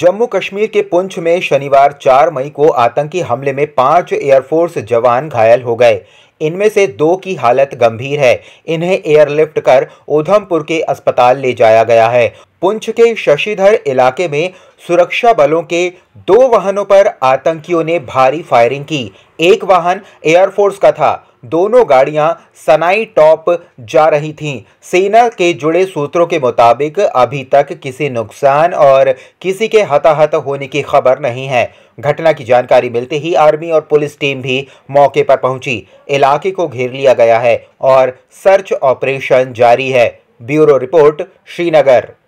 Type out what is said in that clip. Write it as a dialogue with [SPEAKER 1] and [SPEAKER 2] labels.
[SPEAKER 1] जम्मू कश्मीर के पुंछ में शनिवार 4 मई को आतंकी हमले में पांच एयरफोर्स जवान घायल हो गए इनमें से दो की हालत गंभीर है इन्हें एयरलिफ्ट कर उधमपुर के अस्पताल ले जाया गया है पुंछ के शशिधर इलाके में सुरक्षा बलों के दो वाहनों पर आतंकियों ने भारी फायरिंग की एक वाहन एयरफोर्स का था दोनों गाड़ियां सनाई टॉप जा रही थीं सेना के जुड़े सूत्रों के मुताबिक अभी तक किसी नुकसान और किसी के हताहत होने की खबर नहीं है घटना की जानकारी मिलते ही आर्मी और पुलिस टीम भी मौके पर पहुंची इलाके को घेर लिया गया है और सर्च ऑपरेशन जारी है ब्यूरो रिपोर्ट श्रीनगर